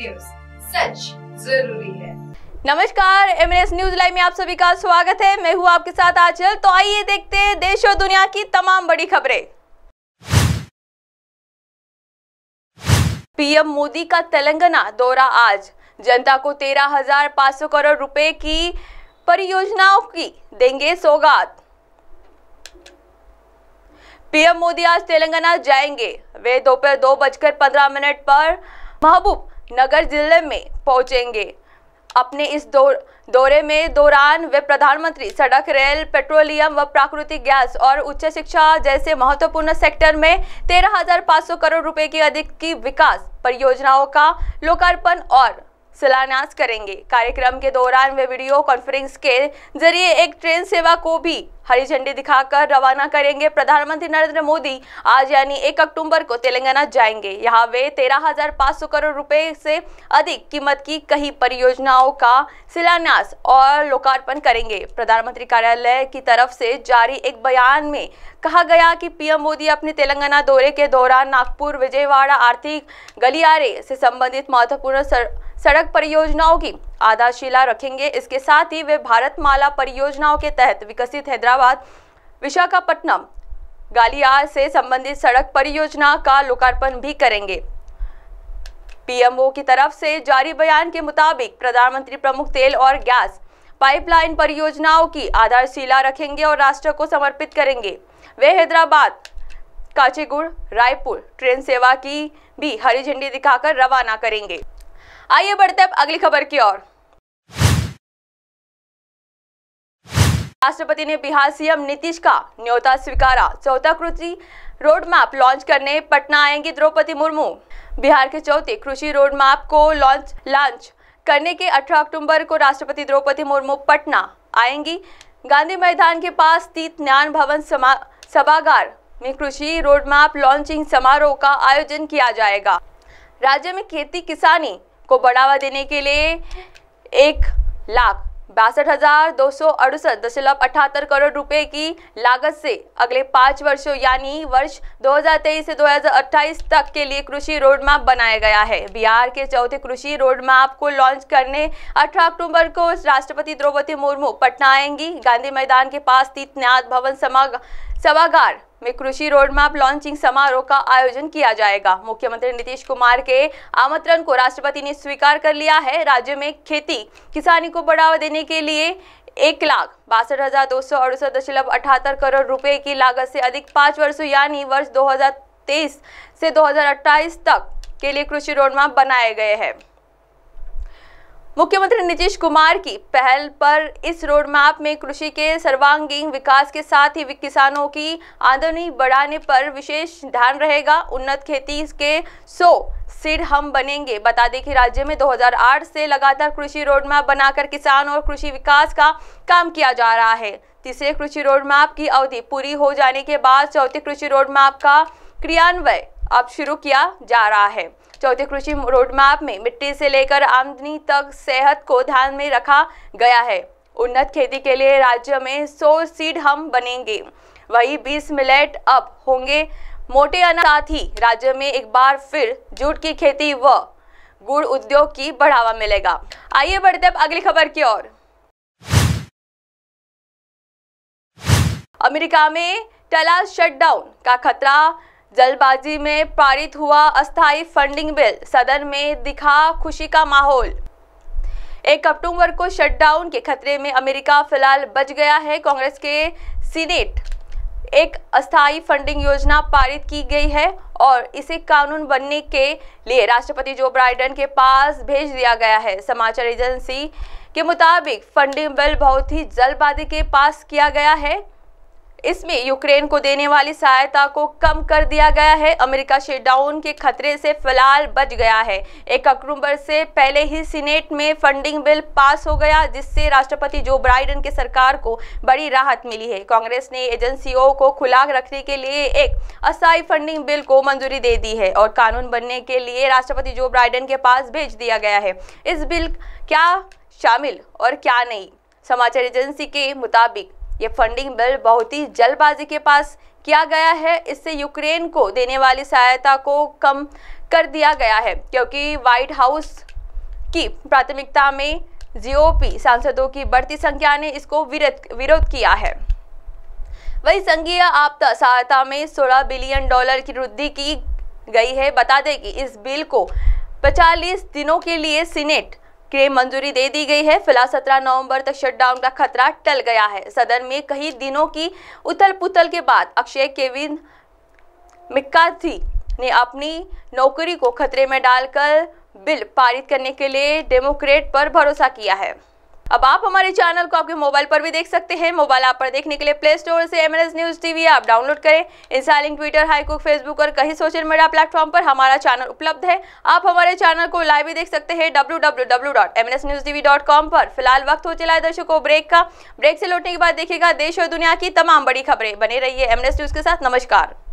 news सच जरूरी है नमस्कार न्यूज लाइव में आप सभी का स्वागत है मैं हूँ आपके साथ आचल तो आइए देखते हैं देश और दुनिया की तमाम बड़ी खबरें पीएम मोदी का तेलंगाना दौरा आज जनता को तेरह हजार पाँच सौ करोड़ रुपए की परियोजनाओं की देंगे सौगात पीएम मोदी आज तेलंगाना जाएंगे वे दोपहर दो, दो बजकर पंद्रह मिनट पर महबूब नगर जिले में पहुंचेंगे अपने इस दौ, दौरे में दौरान वे प्रधानमंत्री सड़क रेल पेट्रोलियम व प्राकृतिक गैस और उच्च शिक्षा जैसे महत्वपूर्ण सेक्टर में 13,500 करोड़ रुपए की अधिक की विकास परियोजनाओं का लोकार्पण और शिलान्यास करेंगे कार्यक्रम के दौरान वे वीडियो कॉन्फ्रेंस के जरिए एक ट्रेन सेवा को भी हरी झंडी दिखाकर रवाना करेंगे प्रधानमंत्री नरेंद्र मोदी आज यानी एक अक्टूबर को तेलंगाना जाएंगे यहाँ वे तेरह हजार पाँच सौ करोड़ रुपए से अधिक कीमत की कई परियोजनाओं का शिलान्यास और लोकार्पण करेंगे प्रधानमंत्री कार्यालय की तरफ से जारी एक बयान में कहा गया कि पीएम मोदी अपने तेलंगाना दौरे के दौरान नागपुर विजयवाड़ा आर्थिक गलियारे से संबंधित महत्वपूर्ण सड़क परियोजनाओं की आधारशिला रखेंगे इसके साथ ही वे भारत माला परियोजनाओं के तहत विकसित हैदराबाद विशाखापट्टनम गालियार से संबंधित सड़क परियोजना का लोकार्पण भी करेंगे पीएमओ की तरफ से जारी बयान के मुताबिक प्रधानमंत्री प्रमुख तेल और गैस पाइपलाइन परियोजनाओं की आधारशिला रखेंगे और राष्ट्र को समर्पित करेंगे वे हैदराबाद काचीगुड़ रायपुर ट्रेन सेवा की भी हरी झंडी दिखाकर रवाना करेंगे आइए बढ़ते हैं अगली खबर की ओर राष्ट्रपति ने बिहार सीएम नीतीश का न्योता स्वीकारा चौथा कृषि रोड मैप लॉन्च करने पटना आएंगी द्रौपदी मुर्मू बिहार के चौथे कृषि रोड मैप को लॉन्च लॉन्च करने के 18 अक्टूबर को राष्ट्रपति द्रौपदी मुर्मू पटना आएंगी गांधी मैदान के पास स्थित न्यान भवन सभागार में कृषि रोड मैप लॉन्चिंग समारोह का आयोजन किया जाएगा राज्य में खेती किसानी को बढ़ावा देने के लिए एक लाख बासठ हजार दो सौ अड़सठ दशमलव अठहत्तर करोड़ रुपए की लागत से अगले पाँच वर्षों यानी वर्ष 2023 से 2028 तक के लिए कृषि रोड मैप बनाया गया है बिहार के चौथे कृषि रोड मैप को लॉन्च करने 18 अक्टूबर को राष्ट्रपति द्रौपदी मुर्मू पटना आएंगी गांधी मैदान के पास स्थित न्याय भवन समागम सभागार में कृषि रोड मैप लॉन्चिंग समारोह का आयोजन किया जाएगा मुख्यमंत्री नीतीश कुमार के आमंत्रण को राष्ट्रपति ने स्वीकार कर लिया है राज्य में खेती किसानी को बढ़ावा देने के लिए एक लाख बासठ हजार दो सौ अड़सठ दशमलव अठहत्तर करोड़ रुपए की लागत से अधिक पाँच वर्षों यानी वर्ष 2023 से 2028 तक के लिए कृषि रोड मैप बनाए गए हैं मुख्यमंत्री नीतीश कुमार की पहल पर इस रोड मैप में कृषि के सर्वांगीण विकास के साथ ही किसानों की आमदनी बढ़ाने पर विशेष ध्यान रहेगा उन्नत खेती के सौ सिर हम बनेंगे बता दें कि राज्य में 2008 से लगातार कृषि रोड मैप बनाकर किसान और कृषि विकास का काम किया जा रहा है तीसरे कृषि रोड मैप की अवधि पूरी हो जाने के बाद चौथे कृषि रोड मैप का क्रियान्वय अब शुरू किया जा रहा है चौथे कृषि रोडमैप में मिट्टी से लेकर आमदनी तक सेहत को ध्यान में रखा गया है उन्नत खेती के लिए राज्य में 100 सीड हम बनेंगे वही 20 मिलेट अप होंगे मोटे साथ ही राज्य में एक बार फिर जूट की खेती व गुड़ उद्योग की बढ़ावा मिलेगा आइए बढ़ते अब अगली खबर की ओर अमेरिका में टला शटडाउन का खतरा जल्दबाजी में पारित हुआ अस्थायी फंडिंग बिल सदन में दिखा खुशी का माहौल एक अक्टूबर को शटडाउन के खतरे में अमेरिका फिलहाल बच गया है कांग्रेस के सीनेट एक अस्थायी फंडिंग योजना पारित की गई है और इसे कानून बनने के लिए राष्ट्रपति जो बाइडन के पास भेज दिया गया है समाचार एजेंसी के मुताबिक फंडिंग बिल बहुत ही जल्दबाजी के पास किया गया है इसमें यूक्रेन को देने वाली सहायता को कम कर दिया गया है अमेरिका शेडाउन के खतरे से फिलहाल बच गया है एक अक्टूबर से पहले ही सीनेट में फंडिंग बिल पास हो गया जिससे राष्ट्रपति जो बाइडेन के सरकार को बड़ी राहत मिली है कांग्रेस ने एजेंसियों को खुला रखने के लिए एक अस्थायी फंडिंग बिल को मंजूरी दे दी है और कानून बनने के लिए राष्ट्रपति जो बाइडन के पास भेज दिया गया है इस बिल क्या शामिल और क्या नहीं समाचार एजेंसी के मुताबिक ये फंडिंग बिल बहुत ही जल्दबाजी के पास किया गया है इससे यूक्रेन को देने वाली सहायता को कम कर दिया गया है क्योंकि व्हाइट हाउस की प्राथमिकता में जीओपी सांसदों की बढ़ती संख्या ने इसको विरोध विरोध किया है वही संघीय आपदा सहायता में 16 बिलियन डॉलर की वृद्धि की गई है बता दें कि इस बिल को 45 दिनों के लिए सीनेट के मंजूरी दे दी गई है फिलहाल 17 नवंबर तक शटडाउन का खतरा टल गया है सदन में कई दिनों की उथल पुथल के बाद अक्षय केविन मिक्काथी ने अपनी नौकरी को खतरे में डालकर बिल पारित करने के लिए डेमोक्रेट पर भरोसा किया है अब आप हमारे चैनल को आपके मोबाइल पर भी देख सकते हैं मोबाइल ऐप पर देखने के लिए प्ले स्टोर से एम न्यूज टीवी आप डाउनलोड करें इंस्टालिंग ट्विटर हाईकुक फेसबुक और कहीं सोशल मीडिया प्लेटफॉर्म पर हमारा चैनल उपलब्ध है आप हमारे चैनल को लाइव भी देख सकते हैं डब्ल्यू पर फिलहाल वक्त हो चला है दर्शकों ब्रेक का ब्रेक से लौटने के बाद देखेगा देश और दुनिया की तमाम बड़ी खबरें बने रही एम न्यूज के साथ नमस्कार